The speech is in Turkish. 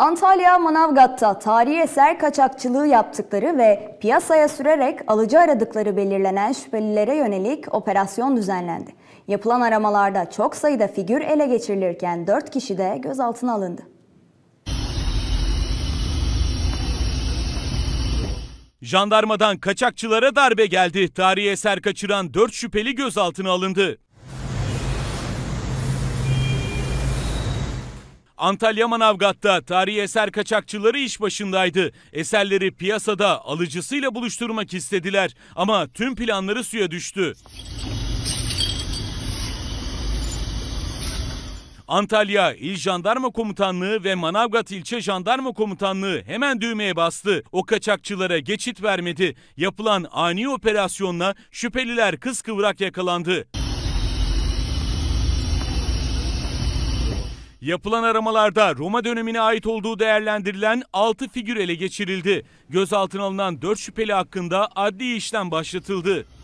Antalya Manavgat'ta tarihi eser kaçakçılığı yaptıkları ve piyasaya sürerek alıcı aradıkları belirlenen şüphelilere yönelik operasyon düzenlendi. Yapılan aramalarda çok sayıda figür ele geçirilirken 4 kişi de gözaltına alındı. Jandarmadan kaçakçılara darbe geldi. Tarihi eser kaçıran 4 şüpheli gözaltına alındı. Antalya Manavgat'ta tarihi eser kaçakçıları iş başındaydı. Eserleri piyasada alıcısıyla buluşturmak istediler ama tüm planları suya düştü. Antalya İl Jandarma Komutanlığı ve Manavgat İlçe Jandarma Komutanlığı hemen düğmeye bastı. O kaçakçılara geçit vermedi. Yapılan ani operasyonla şüpheliler kıskıvrak yakalandı. Yapılan aramalarda Roma dönemine ait olduğu değerlendirilen 6 figür ele geçirildi. Gözaltına alınan 4 şüpheli hakkında adli işlem başlatıldı.